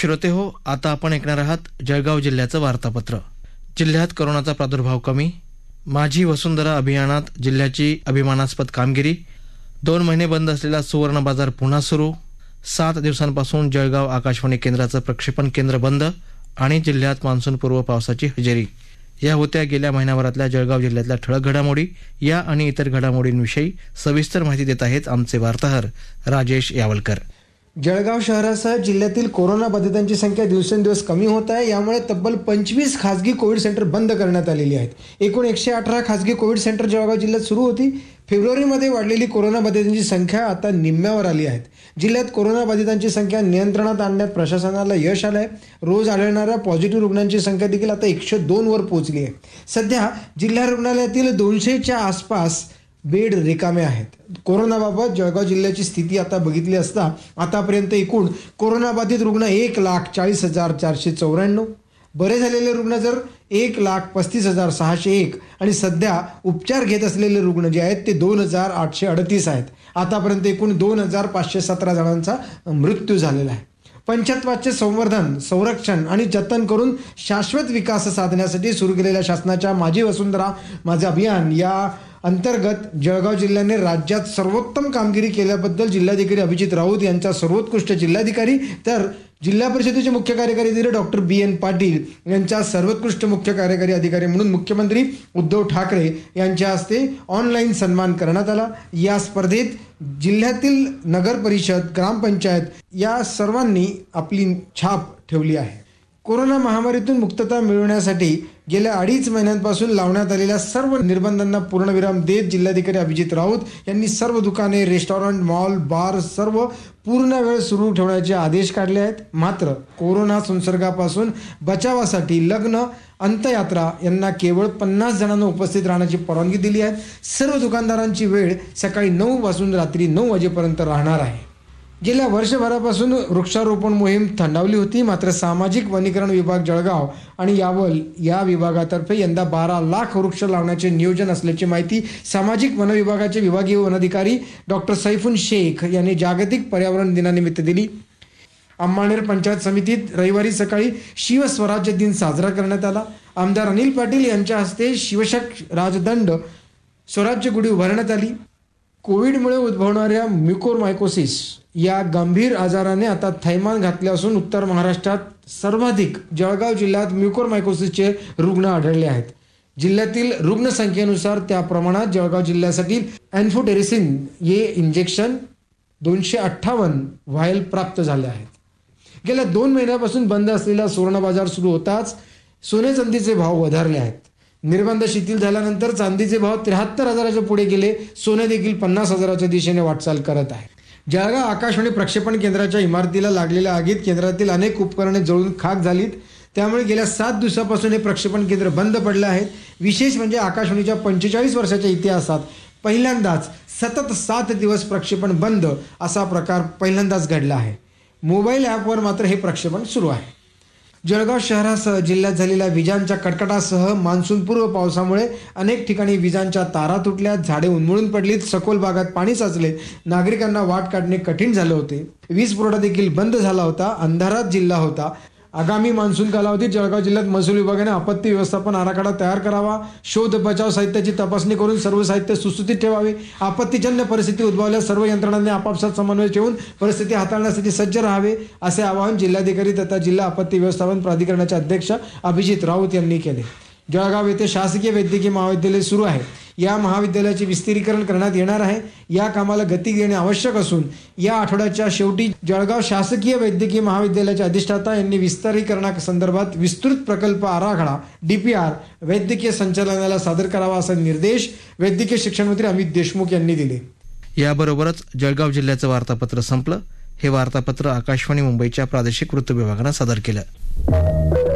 श्रोते हो आता आपण ऐकणार आहात जळगाव जिल्ह्याचं वार्तापत्र जिल्ह्यात कोरोनाचा प्रादुर्भाव कमी माझी वसुंधरा अभियानात जिल्ह्याची अभिमानास्पद कामगिरी दोन महिने बंद असलेला सुवर्ण बाजार पुन्हा सुरू सात दिवसांपासून जळगाव आकाशवाणी केंद्राचं प्रक्षेपण केंद्र बंद आणि जिल्ह्यात मान्सूनपूर्व पावसाची हजेरी या होत्या गेल्या महिनाभरातल्या जळगाव जिल्ह्यातल्या ठळक घडामोडी या आणि इतर घडामोडींविषयी सविस्तर माहिती देत आहेत आमचे वार्ताहर राजेश यावलकर जळगाव शहरासह जिल्ह्यातील कोरोना बाधितांची संख्या दिवसेंदिवस कमी होत आहे यामुळे तब्बल पंचवीस खाजगी कोविड सेंटर बंद करण्यात आलेली आहेत एकूण एकशे अठरा खाजगी कोविड सेंटर जळगाव जिल्ह्यात सुरू होती फेब्रुवारीमध्ये वाढलेली बाधितांची संख्या आता निम्म्यावर आली आहे जिल्ह्यात कोरोनाबाधितांची संख्या नियंत्रणात आणण्यात प्रशासनाला यश आलं आहे रोज आढळणाऱ्या पॉझिटिव्ह रुग्णांची संख्या देखील आता एकशे दोनवर पोहोचली आहे सध्या जिल्हा रुग्णालयातील दोनशेच्या आसपास बेड रिकामे आहेत कोरोनाबाबत जळगाव जिल्ह्याची स्थिती आता बघितली असता आतापर्यंत एकूण कोरोनाबाधित रुग्ण एक लाख चाळीस हजार चारशे चौऱ्याण्णव बरे झालेले रुग्ण जर एक लाख पस्तीस हजार सहाशे एक आणि सध्या उपचार घेत असलेले रुग्ण जे आहेत ते दोन हजार आठशे अडतीस आहेत आतापर्यंत एकूण दोन हजार पाचशे सतरा जणांचा मृत्यू झालेला आहे पंचत्वाचे संवर्धन संरक्षण आणि जतन करून शाश्वत विकास साधण्यासाठी सुरू केलेल्या शासनाच्या माझी वसुंधरा माझे अभियान या अंतर्गत जळगाव जिल्ह्याने राज्यात सर्वोत्तम कामगिरी केल्याबद्दल जिल्हाधिकारी अभिजित राऊत यांचा सर्वोत्कृष्ट जिल्हाधिकारी तर जिल्हा परिषदेचे मुख्य कार्यकारी अधिकारी डॉक्टर बी एन पाटील यांच्या सर्वोत्कृष्ट मुख्य कार्यकारी अधिकारी म्हणून मुख्यमंत्री उद्धव ठाकरे यांच्या हस्ते ऑनलाईन सन्मान करण्यात आला या स्पर्धेत जिल्ह्यातील नगर परिषद ग्रामपंचायत या सर्वांनी आपली छाप ठेवली आहे कोरोना महामारीतून मुक्तता मिळवण्यासाठी गेल्या अडीच महिन्यांपासून लावण्यात आलेल्या सर्व निर्बंधांना पूर्णविराम देत जिल्हाधिकारी अभिजित राऊत यांनी सर्व दुकाने रेस्टॉरंट मॉल बार सर्व पूर्ण वेळ सुरू ठेवण्याचे आदेश काढले आहेत मात्र कोरोना संसर्गापासून बचावासाठी लग्न अंतयात्रा यांना केवळ पन्नास जणांना उपस्थित राहण्याची परवानगी दिली आहे सर्व दुकानदारांची वेळ सकाळी नऊ पासून रात्री नऊ वाजेपर्यंत राहणार आहे गेल्या वर्षभरापासून वृक्षारोपण मोहीम थंडावली होती मात्र सामाजिक वनीकरण विभाग जळगाव आणि यावल या विभागातर्फे यंदा बारा लाख वृक्ष लावण्याचे नियोजन असल्याची माहिती सामाजिक वन विभागाचे विभागीय वनाधिकारी डॉक्टर सैफुन शेख यांनी जागतिक पर्यावरण दिनानिमित्त दिली अंबाणेर पंचायत समितीत रविवारी सकाळी शिवस्वराज्य दिन साजरा करण्यात आला आमदार अनिल पाटील यांच्या हस्ते शिवशक राजदंड स्वराज्य गुढी उभारण्यात आली कोविडमुळे उद्भवणाऱ्या म्युकोरमायकोसिस या गंभीर आजाराने आता थैमान घातले असून उत्तर महाराष्ट्रात सर्वाधिक जळगाव जिल्ह्यात म्युकोरमायकोसिसचे रुग्ण आढळले आहेत जिल्ह्यातील रुग्णसंख्येनुसार त्या प्रमाणात जळगाव जिल्ह्यासाठी अँफोटेरिसिन हे इंजेक्शन दोनशे अठ्ठावन्न व्हायल प्राप्त झाले आहेत गेल्या दोन महिन्यापासून बंद असलेला सुवर्ण बाजार सुरू होताच सोने चांदीचे भाव वधारले आहेत निर्बंध शिथिल झाल्यानंतर चांदीचे भाव त्र्याहत्तर हजाराच्या पुढे गेले सोने देखील पन्नास हजाराच्या दिशेने वाटचाल करत आहे जळगाव आकाशवाणी प्रक्षेपण केंद्राच्या इमारतीला लागलेल्या आगीत केंद्रातील अनेक उपकरणे जळून खाक झालीत त्यामुळे गेल्या सात दिवसापासून हे प्रक्षेपण केंद्र बंद पडलं आहे विशेष म्हणजे आकाशवाणीच्या पंचेचाळीस वर्षाच्या इतिहासात पहिल्यांदाच सतत सात दिवस प्रक्षेपण बंद असा प्रकार पहिल्यांदाच घडला आहे मोबाईल ॲपवर मात्र हे प्रक्षेपण सुरू आहे जळगाव शहरासह जिल्ह्यात झालेल्या विजांच्या कडकडासह मान्सूनपूर्व पावसामुळे अनेक ठिकाणी विजांच्या तारा तुटल्या झाडे उन्मळून पडलीत सखोल भागात पाणी साचले नागरिकांना वाट काढणे कठीण झाले होते वीज पुरवठा देखील बंद झाला होता अंधारात जिल्हा होता आगामी मान्सून कालावधीत जळगाव जिल्ह्यात महसूल विभागाने आपत्ती व्यवस्थापन आराखडा तयार करावा शोध बचाव साहित्याची तपासणी करून सर्व साहित्य सुस्थितीत ठेवावे आपत्तीजन्य परिस्थिती उद्भवल्यास सर्व यंत्रणांनी आपापसात समन्वय ठेवून परिस्थिती हाताळण्यासाठी सज्ज राहावे असे आवाहन जिल्हाधिकारी तथा जिल्हा आपत्ती व्यवस्थापन प्राधिकरणाचे अध्यक्ष अभिजित राऊत यांनी केले जळगाव येथे शासकीय वैद्यकीय महाविद्यालय सुरू आहे या महाविद्यालयाचे विस्तीरीकरण करण्यात येणार आहे या कामाला गती देणे आवश्यक असून या आठवड्याच्या शेवटी जळगाव शासकीय वैद्यकीय महाविद्यालयाच्या अधिष्ठाता यांनी संदर्भात विस्तृत प्रकल्प आराखडा डीपीआर वैद्यकीय संचालनाला सादर करावा असा निर्देश वैद्यकीय शिक्षण मंत्री अमित देशमुख यांनी दिले याबरोबरच जळगाव जिल्ह्याचं वार्तापत्र संपलं हे वार्तापत्र आकाशवाणी मुंबईच्या प्रादेशिक वृत्त विभागानं सादर केलं